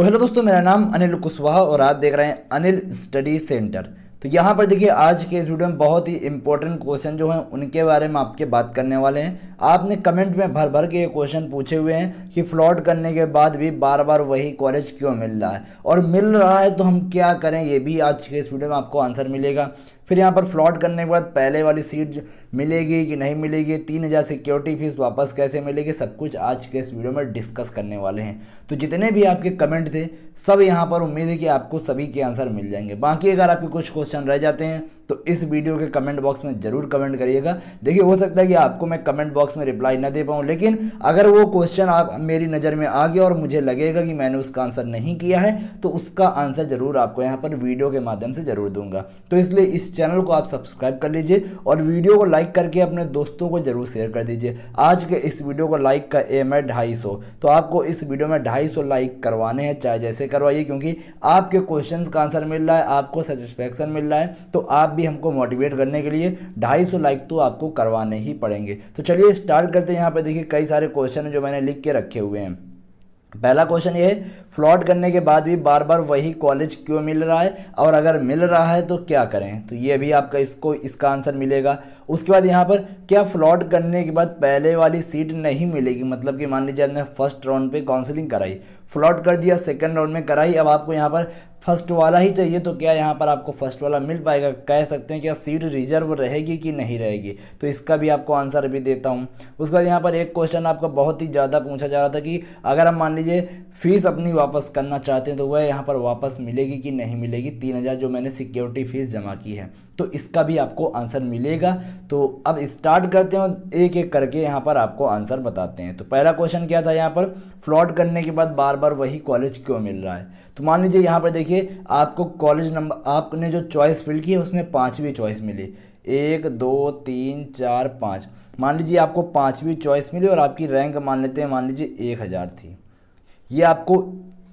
तो हेलो दोस्तों मेरा नाम अनिल कुशवाहा और आप देख रहे हैं अनिल स्टडी सेंटर तो यहाँ पर देखिए आज के इस वीडियो में बहुत ही इंपॉर्टेंट क्वेश्चन जो हैं उनके बारे में आपके बात करने वाले हैं आपने कमेंट में भर भर के ये क्वेश्चन पूछे हुए हैं कि फ्लॉट करने के बाद भी बार बार वही कॉलेज क्यों मिल रहा है और मिल रहा है तो हम क्या करें ये भी आज के इस वीडियो में आपको आंसर मिलेगा फिर यहाँ पर फ्रॉड करने के बाद पहले वाली सीट मिलेगी कि नहीं मिलेगी तीन हज़ार सिक्योरिटी फीस वापस कैसे मिलेगी सब कुछ आज के इस वीडियो में डिस्कस करने वाले हैं तो जितने भी आपके कमेंट थे सब यहाँ पर उम्मीद है कि आपको सभी के आंसर मिल जाएंगे बाकी अगर आपके कुछ क्वेश्चन रह जाते हैं तो इस वीडियो के कमेंट बॉक्स में ज़रूर कमेंट करिएगा देखिए हो सकता है कि आपको मैं कमेंट बॉक्स में रिप्लाई ना दे पाऊँ लेकिन अगर वो क्वेश्चन आप मेरी नज़र में आ गया और मुझे लगेगा कि मैंने उसका आंसर नहीं किया है तो उसका आंसर ज़रूर आपको यहाँ पर वीडियो के माध्यम से ज़रूर दूंगा तो इसलिए इस चैनल को आप सब्सक्राइब कर लीजिए और वीडियो को लाइक करके अपने दोस्तों को ज़रूर शेयर कर दीजिए आज के इस वीडियो को लाइक का एम है ढाई तो आपको इस वीडियो में ढाई लाइक करवाने हैं चाहे जैसे करवाइए क्योंकि आपके क्वेश्चन का आंसर मिल रहा है आपको सेटिस्फेक्शन मिल रहा है तो आप भी हमको मोटिवेट करने के लिए ढाई सौ लाइक तो आपको करवाने ही पड़ेंगे तो चलिए स्टार्ट करते हैं यहाँ पे देखिए कई सारे क्वेश्चन जो मैंने लिख के रखे हुए हैं पहला क्वेश्चन ये है फ्लॉट करने के बाद भी बार बार वही कॉलेज क्यों मिल रहा है और अगर मिल रहा है तो क्या करें तो ये भी आपका इसको इसका आंसर मिलेगा उसके बाद यहाँ पर क्या फ्लॉट करने के बाद पहले वाली सीट नहीं मिलेगी मतलब कि मान लीजिए आपने फर्स्ट राउंड पे काउंसलिंग कराई फ्लॉट कर दिया सेकंड राउंड में कराई अब आपको यहाँ पर फर्स्ट वाला ही चाहिए तो क्या यहाँ पर आपको फर्स्ट वाला मिल पाएगा कह सकते हैं क्या सीट रिजर्व रहेगी कि नहीं रहेगी तो इसका भी आपको आंसर भी देता हूँ उसके बाद यहाँ पर एक क्वेश्चन आपका बहुत ही ज़्यादा पूछा जा रहा था कि अगर हम मान लीजिए फ़ीस अपनी वापस करना चाहते हैं तो वह यहाँ पर वापस मिलेगी कि नहीं मिलेगी तीन हज़ार जो मैंने सिक्योरिटी फ़ीस जमा की है तो इसका भी आपको आंसर मिलेगा तो अब स्टार्ट करते हैं एक एक करके यहाँ पर आपको आंसर बताते हैं तो पहला क्वेश्चन क्या था यहाँ पर फ्लॉट करने के बाद बार बार वही कॉलेज क्यों मिल रहा है तो मान लीजिए यहाँ पर देखिए आपको कॉलेज नंबर आपने जो चॉइस फिल की है उसमें पाँचवीं चॉइस मिली एक दो तीन चार पाँच मान लीजिए आपको पाँचवीं चॉइस मिली और आपकी रैंक मान लेते हैं मान लीजिए एक हज़ार थी ये आपको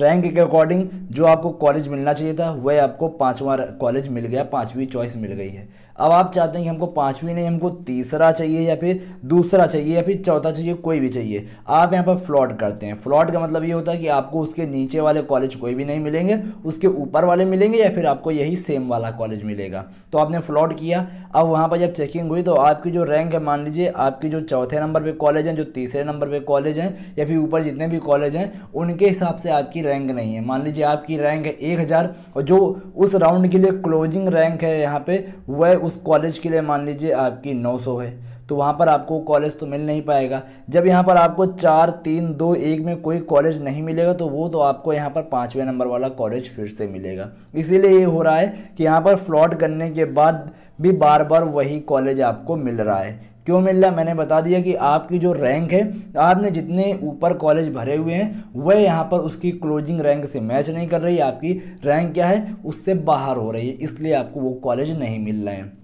रैंक के अकॉर्डिंग जो आपको कॉलेज मिलना चाहिए था वह आपको पाँचवा कॉलेज मिल गया पाँचवीं चॉइस मिल गई है अब आप चाहते हैं कि हमको पाँचवीं नहीं हमको तीसरा चाहिए या फिर दूसरा चाहिए या फिर चौथा चाहिए कोई भी चाहिए आप यहाँ पर फ्लॉट करते हैं फ्लॉट का मतलब ये होता है कि आपको उसके नीचे वाले कॉलेज कोई भी नहीं मिलेंगे उसके ऊपर वाले मिलेंगे या फिर आपको यही सेम वाला कॉलेज मिलेगा तो आपने फ्लॉट किया अब वहाँ पर जब चेकिंग हुई तो आपकी जो रैंक है मान लीजिए आपकी जो चौथे नंबर पर कॉलेज हैं जो तीसरे नंबर पर कॉलेज हैं या फिर ऊपर जितने भी कॉलेज हैं उनके हिसाब से आपकी रैंक नहीं है मान लीजिए आपकी रैंक है एक हज़ार और जो उस राउंड के लिए क्लोजिंग रैंक है यहाँ पर वह उस कॉलेज के लिए मान लीजिए आपकी 900 है तो वहाँ पर आपको कॉलेज तो मिल नहीं पाएगा जब यहाँ पर आपको चार तीन दो एक में कोई कॉलेज नहीं मिलेगा तो वो तो आपको यहाँ पर पाँचवें नंबर वाला कॉलेज फिर से मिलेगा इसीलिए ये हो रहा है कि यहाँ पर फ्लॉट करने के बाद भी बार बार वही कॉलेज आपको मिल रहा है क्यों मिल रहा मैंने बता दिया कि आपकी जो रैंक है आपने जितने ऊपर कॉलेज भरे हुए हैं वह यहाँ पर उसकी क्लोजिंग रैंक से मैच नहीं कर रही आपकी रैंक क्या है उससे बाहर हो रही है इसलिए आपको वो कॉलेज नहीं मिल रहे हैं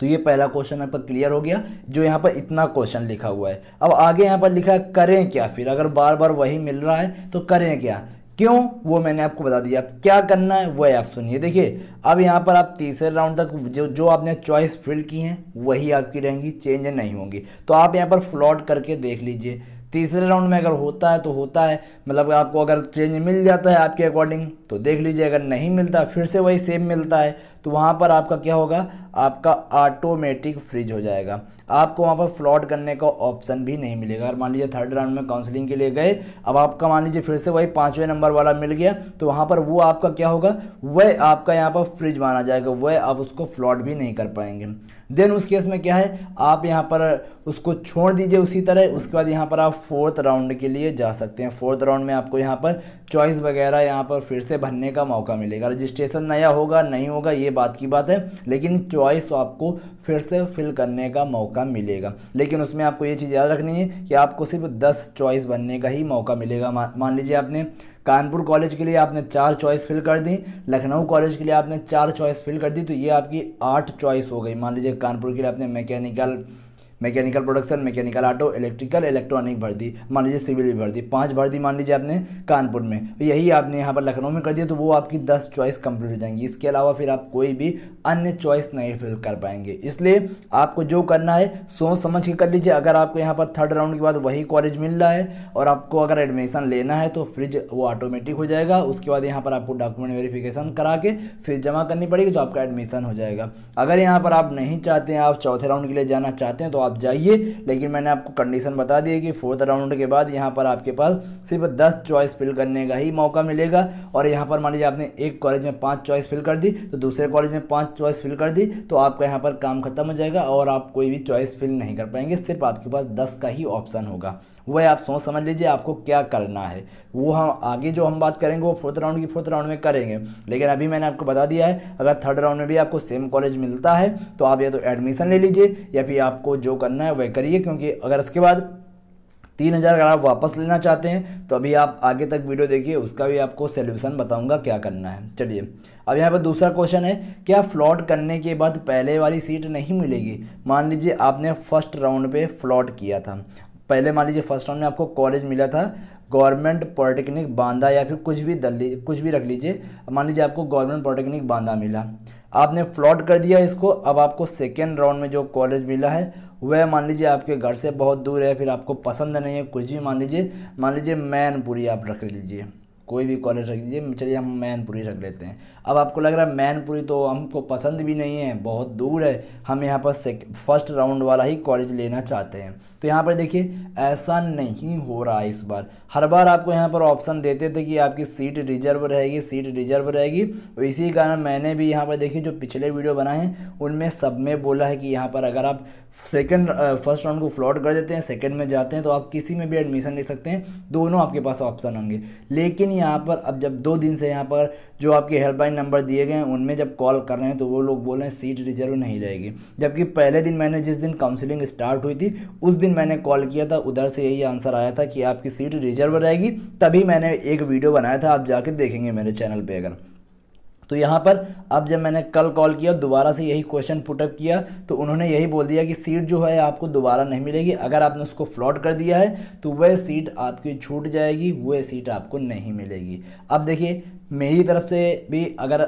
तो ये पहला क्वेश्चन आपका क्लियर हो गया जो यहाँ पर इतना क्वेश्चन लिखा हुआ है अब आगे यहाँ पर लिखा है करें क्या फिर अगर बार बार वही मिल रहा है तो करें क्या क्यों वो मैंने आपको बता दिया अब क्या करना है वह आप सुनिए देखिए अब यहाँ पर आप तीसरे राउंड तक जो जो आपने चॉइस फिल की हैं वही आपकी रहेंगी चेंज नहीं होंगी तो आप यहाँ पर फ्लॉट करके देख लीजिए तीसरे राउंड में अगर होता है तो होता है मतलब आपको अगर चेंज मिल जाता है आपके अकॉर्डिंग तो देख लीजिए अगर नहीं मिलता फिर से वही सेम मिलता है तो वहाँ पर आपका क्या होगा आपका ऑटोमेटिक फ्रिज हो जाएगा आपको वहाँ पर फ्लॉट करने का ऑप्शन भी नहीं मिलेगा अगर मान लीजिए थर्ड राउंड में काउंसलिंग के लिए गए अब आपका मान लीजिए फिर से वही पाँचवें नंबर वाला मिल गया तो वहाँ पर वो आपका क्या होगा वह आपका यहाँ पर फ्रिज माना जाएगा वह आप उसको फ्लॉट भी नहीं कर पाएंगे देन उस केस में क्या है आप यहाँ पर उसको छोड़ दीजिए उसी तरह उसके बाद यहाँ पर आप फोर्थ राउंड के लिए जा सकते हैं फोर्थ राउंड में आपको यहाँ पर चॉइस वगैरह यहाँ पर फिर से भरने का मौका मिलेगा रजिस्ट्रेशन नया होगा नहीं होगा ये बात की बात है लेकिन वॉइस आपको फिर से फिल करने का मौका मिलेगा लेकिन उसमें आपको ये चीज़ याद रखनी है कि आपको सिर्फ दस चॉइस बनने का ही मौका मिलेगा मान लीजिए आपने कानपुर कॉलेज के लिए आपने चार चॉइस फिल कर दी लखनऊ कॉलेज के लिए आपने चार चॉइस फिल कर दी तो ये आपकी आठ चॉइस हो गई मान लीजिए कानपुर के लिए आपने mechanical mechanical production mechanical auto electrical electronic भर्ती मान लीजिए सिविल भर्ती पांच भर्ती मान लीजिए आपने कानपुर में तो यही आपने यहाँ पर लखनऊ में कर दिया तो वो आपकी दस चॉइस कंप्लीट हो जाएंगी इसके अलावा फिर आप कोई भी अन्य चॉइस नहीं फिल कर पाएंगे इसलिए आपको जो करना है सोच समझ के कर लीजिए अगर आपको यहाँ पर थर्ड राउंड के बाद वही कॉलेज मिल रहा है और आपको अगर एडमिशन लेना है तो फ्रिज वो ऑटोमेटिक हो जाएगा उसके बाद यहाँ पर आपको डॉक्यूमेंट वेरिफिकेशन करा के फिर जमा करनी पड़ेगी तो आपका एडमिशन हो जाएगा अगर यहाँ पर आप नहीं चाहते हैं आप चौथे राउंड के लिए जाना चाहते हैं तो आप जाइए लेकिन मैंने आपको कंडीशन बता दी है कि फोर्थ राउंड के बाद यहाँ पर आपके पास सिर्फ दस चॉइस फिल करने का ही मौका मिलेगा और यहाँ पर मान लीजिए आपने एक कॉलेज में पाँच चॉइस फिल कर दी तो दूसरे कॉलेज में पाँच चॉइस फिल कर दी तो आपका यहाँ पर काम खत्म हो जाएगा और आप कोई भी चॉइस फिल नहीं कर पाएंगे सिर्फ आपके पास दस का ही ऑप्शन होगा वह आप सोच समझ लीजिए आपको क्या करना है वो हम आगे जो हम बात करेंगे वो फोर्थ राउंड की फोर्थ राउंड में करेंगे लेकिन अभी मैंने आपको बता दिया है अगर थर्ड राउंड में भी आपको सेम कॉलेज मिलता है तो आप या तो एडमिशन ले लीजिए या फिर आपको जो करना है वह करिए क्योंकि अगर इसके बाद तीन हज़ार अगर आप वापस लेना चाहते हैं तो अभी आप आगे तक वीडियो देखिए उसका भी आपको सोल्यूशन बताऊंगा क्या करना है चलिए अब यहाँ पर दूसरा क्वेश्चन है क्या फ्लॉट करने के बाद पहले वाली सीट नहीं मिलेगी मान लीजिए आपने फर्स्ट राउंड पे फ्लॉट किया था पहले मान लीजिए फर्स्ट राउंड में आपको कॉलेज मिला था गवर्नमेंट पॉलिटेक्निक बांदा या फिर कुछ भी दल कुछ भी रख लीजिए मान लीजिए आपको गवर्नमेंट पॉलिटेक्निक बांदा मिला आपने फ्लॉट कर दिया इसको अब आपको सेकेंड राउंड में जो कॉलेज मिला है वह मान लीजिए आपके घर से बहुत दूर है फिर आपको पसंद नहीं है कुछ भी मान लीजिए मान लीजिए मैनपुरी आप रख लीजिए कोई भी कॉलेज रख लीजिए चलिए हम मैनपुरी रख लेते हैं अब आपको लग रहा है मैनपुरी तो हमको पसंद भी नहीं है बहुत दूर है हम यहाँ पर फर्स्ट राउंड वाला ही कॉलेज लेना चाहते हैं तो यहाँ पर देखिए ऐसा नहीं हो रहा है इस बार हर बार आपको यहाँ पर ऑप्शन देते थे कि आपकी सीट रिजर्व रहेगी सीट रिजर्व रहेगी और तो इसी कारण मैंने भी यहाँ पर देखिए जो पिछले वीडियो बनाए हैं उनमें सब में बोला है कि यहाँ पर अगर आप सेकेंड फर्स्ट राउंड को फ्लॉट कर देते हैं सेकेंड में जाते हैं तो आप किसी में भी एडमिशन ले सकते हैं दोनों आपके पास ऑप्शन होंगे लेकिन यहाँ पर अब जब दो दिन से यहाँ पर जो आपके हेल्पलाइन नंबर दिए गए हैं उनमें जब कॉल कर रहे हैं तो वो लोग बोल रहे हैं सीट रिजर्व नहीं रहेगी जबकि पहले दिन मैंने जिस दिन काउंसिलिंग स्टार्ट हुई थी उस दिन मैंने कॉल किया था उधर से यही आंसर आया था कि आपकी सीट रिजर्व रहेगी तभी मैंने एक वीडियो बनाया था आप जाके देखेंगे मेरे चैनल पर अगर तो यहाँ पर अब जब मैंने कल कॉल किया दोबारा से यही क्वेश्चन पुटअप किया तो उन्होंने यही बोल दिया कि सीट जो है आपको दोबारा नहीं मिलेगी अगर आपने उसको फ्लॉट कर दिया है तो वह सीट आपकी छूट जाएगी वह सीट आपको नहीं मिलेगी अब देखिए मेरी तरफ से भी अगर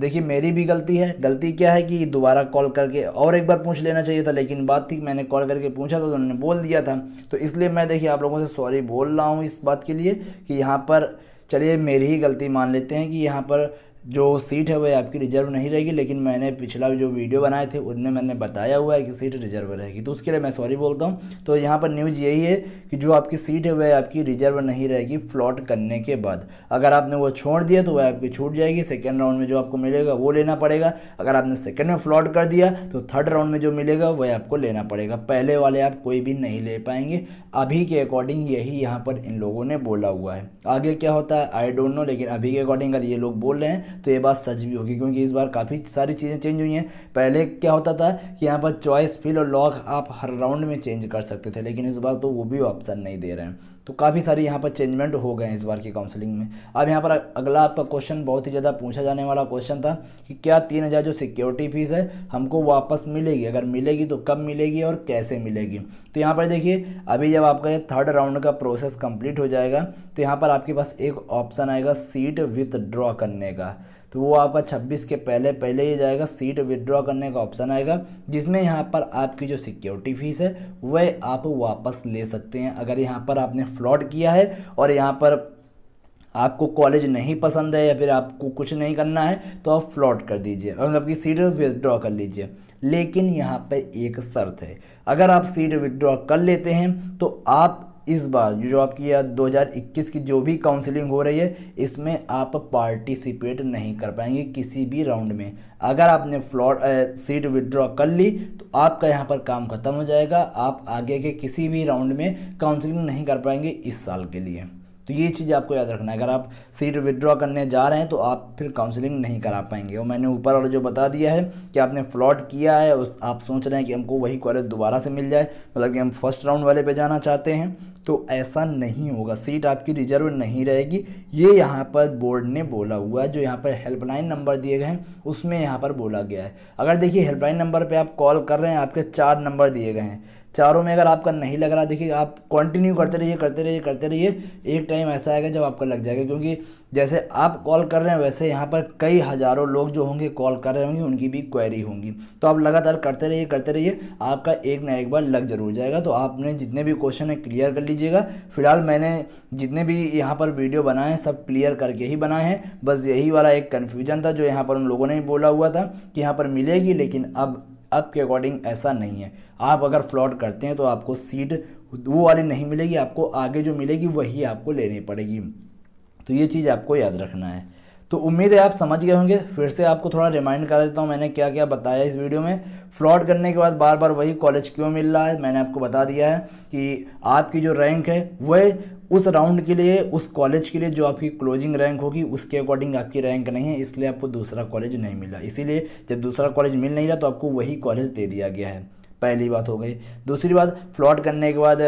देखिए मेरी भी गलती है गलती क्या है कि दोबारा कॉल करके और एक बार पूछ लेना चाहिए था लेकिन बात थी मैंने कॉल करके पूछा था तो उन्होंने बोल दिया था तो इसलिए मैं देखिए आप लोगों से सॉरी बोल रहा हूँ इस बात के लिए कि यहाँ पर चलिए मेरी ही गलती मान लेते हैं कि यहाँ पर जो सीट है वह आपकी रिजर्व नहीं रहेगी लेकिन मैंने पिछला जो वीडियो बनाए थे उनमें मैंने बताया हुआ है कि सीट रिजर्व रहेगी तो उसके लिए मैं सॉरी बोलता हूँ तो यहाँ पर न्यूज़ यही है कि जो आपकी सीट है वह आपकी रिजर्व नहीं रहेगी फ्लॉट करने के बाद अगर आपने वो छोड़ दिया तो वह आपकी छूट जाएगी सेकेंड राउंड में जो आपको मिलेगा वो लेना पड़ेगा अगर आपने सेकेंड में फ्लॉट कर दिया तो थर्ड राउंड में जो मिलेगा वह आपको लेना पड़ेगा पहले वाले आप कोई भी नहीं ले पाएंगे अभी के अकॉर्डिंग यही यहाँ पर इन लोगों ने बोला हुआ है आगे क्या होता है आई डोंट नो लेकिन अभी के अकॉर्डिंग अगर ये लोग बोल रहे हैं तो ये बात सच भी होगी क्योंकि इस बार काफ़ी सारी चीज़ें चेंज हुई हैं पहले क्या होता था कि यहाँ पर चॉइस फिल और लॉक आप हर राउंड में चेंज कर सकते थे लेकिन इस बार तो वो भी ऑप्शन नहीं दे रहे हैं तो काफ़ी सारी यहाँ पर चेंजमेंट हो गए हैं इस बार की काउंसलिंग में अब यहाँ पर अगला आपका क्वेश्चन बहुत ही ज़्यादा पूछा जाने वाला क्वेश्चन था कि क्या तीन हज़ार जो सिक्योरिटी फीस है हमको वापस मिलेगी अगर मिलेगी तो कब मिलेगी और कैसे मिलेगी तो यहाँ पर देखिए अभी जब आपका ये थर्ड राउंड का प्रोसेस कंप्लीट हो जाएगा तो यहाँ पर आपके पास एक ऑप्शन आएगा सीट विथ ड्रॉ करने का तो वो आपका छब्बीस के पहले पहले ही जाएगा सीट विदड्रॉ करने का ऑप्शन आएगा जिसमें यहाँ पर आपकी जो सिक्योरिटी फीस है वह आप वापस ले सकते हैं अगर यहाँ पर आपने फ्रॉड किया है और यहाँ पर आपको कॉलेज नहीं पसंद है या फिर आपको कुछ नहीं करना है तो आप फ्लॉट कर दीजिए और मतलब कि सीट विदड्रॉ कर लीजिए लेकिन यहाँ पर एक शर्त है अगर आप सीट विदड्रॉ कर लेते हैं तो आप इस बार जो आपकी या 2021 की जो भी काउंसलिंग हो रही है इसमें आप पार्टिसिपेट नहीं कर पाएंगे किसी भी राउंड में अगर आपने फ्लॉट सीट विदड्रॉ कर ली तो आपका यहाँ पर काम ख़त्म हो जाएगा आप आगे के किसी भी राउंड में काउंसलिंग नहीं कर पाएंगे इस साल के लिए तो ये चीज़ आपको याद रखना है अगर आप सीट विदड्रॉ करने जा रहे हैं तो आप फिर काउंसलिंग नहीं करा पाएंगे और मैंने ऊपर वाला जो बता दिया है कि आपने फ्लॉट किया है उस आप सोच रहे हैं कि हमको वही कॉलेज दोबारा से मिल जाए मतलब कि हम फर्स्ट राउंड वाले पे जाना चाहते हैं तो ऐसा नहीं होगा सीट आपकी रिजर्व नहीं रहेगी ये यहाँ पर बोर्ड ने बोला हुआ है जो यहाँ पर हेल्पलाइन नंबर दिए गए हैं उसमें यहाँ पर बोला गया है अगर देखिए हेल्पलाइन नंबर पर आप कॉल कर रहे हैं आपके चार नंबर दिए गए हैं चारों में अगर आपका नहीं लग रहा देखिए आप कंटिन्यू करते रहिए करते रहिए करते रहिए एक टाइम ऐसा आएगा जब आपका लग जाएगा क्योंकि जैसे आप कॉल कर रहे हैं वैसे यहाँ पर कई हज़ारों लोग जो होंगे कॉल कर रहे होंगे उनकी भी क्वेरी होंगी तो आप लगातार करते रहिए करते रहिए आपका एक ना एक बार लग जरूर जाएगा तो आपने जितने भी क्वेश्चन है क्लियर कर लीजिएगा फिलहाल मैंने जितने भी यहाँ पर वीडियो बनाए हैं सब क्लियर करके ही बनाए हैं बस यही वाला एक कन्फ्यूजन था जो यहाँ पर उन लोगों ने बोला हुआ था कि यहाँ पर मिलेगी लेकिन अब अब के अकॉर्डिंग ऐसा नहीं है आप अगर फ्लॉट करते हैं तो आपको सीट वो वाली नहीं मिलेगी आपको आगे जो मिलेगी वही आपको लेनी पड़ेगी तो ये चीज़ आपको याद रखना है तो उम्मीद है आप समझ गए होंगे फिर से आपको थोड़ा रिमाइंड कर देता हूँ मैंने क्या क्या बताया इस वीडियो में फ्रॉड करने के बाद बार बार वही कॉलेज क्यों मिल रहा है मैंने आपको बता दिया है कि आपकी जो रैंक है वह उस राउंड के लिए उस कॉलेज के लिए जो आपकी क्लोजिंग रैंक होगी उसके अकॉर्डिंग आपकी रैंक नहीं है इसलिए आपको दूसरा कॉलेज नहीं मिला इसीलिए जब दूसरा कॉलेज मिल नहीं रहा तो आपको वही कॉलेज दे दिया गया है पहली बात हो गई दूसरी बात फ्लॉट करने के बाद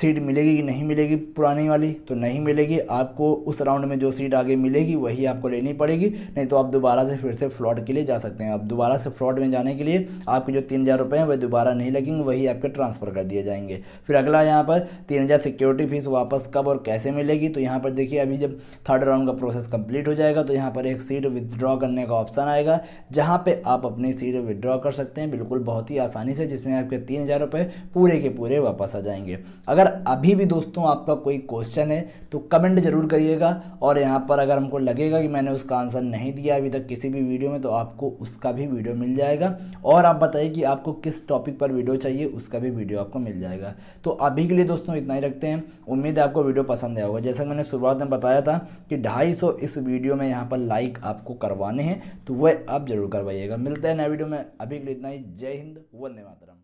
सीट मिलेगी कि नहीं मिलेगी पुरानी वाली तो नहीं मिलेगी आपको उस राउंड में जो सीट आगे मिलेगी वही आपको लेनी पड़ेगी नहीं तो आप दोबारा से फिर से फ्लॉट के लिए जा सकते हैं आप दोबारा से फ्लॉट में जाने के लिए आपके जो तीन हज़ार रुपये हैं वह दोबारा नहीं लगेंगे वही आपके ट्रांसफ़र कर दिए जाएंगे फिर अगला यहाँ पर तीन हज़ार सिक्योरिटी फीस वापस कब और कैसे मिलेगी तो यहाँ पर देखिए अभी जब थर्ड राउंड का प्रोसेस कम्प्लीट हो जाएगा तो यहाँ पर एक सीट विदड्रॉ करने का ऑप्शन आएगा जहाँ पर आप अपनी सीट विदड्रॉ कर सकते हैं बिल्कुल बहुत ही आसानी से जिसमें आपके तीन हज़ार पूरे के पूरे वापस आ जाएंगे अगर अगर अभी भी दोस्तों आपका कोई क्वेश्चन है तो कमेंट जरूर करिएगा और यहाँ पर अगर हमको लगेगा कि मैंने उसका आंसर नहीं दिया अभी तक किसी भी वीडियो में तो आपको उसका भी वीडियो मिल जाएगा और आप बताइए कि आपको किस टॉपिक पर वीडियो चाहिए उसका भी वीडियो आपको मिल जाएगा तो अभी के लिए दोस्तों इतना ही रखते हैं उम्मीद है आपको वीडियो पसंद आया होगा जैसे मैंने शुरुआत में बताया था कि ढाई इस वीडियो में यहाँ पर लाइक आपको करवाने हैं तो वह आप ज़रूर करवाइएगा मिलते हैं नए वीडियो में अभी के लिए इतना ही जय हिंद वंदे मातरम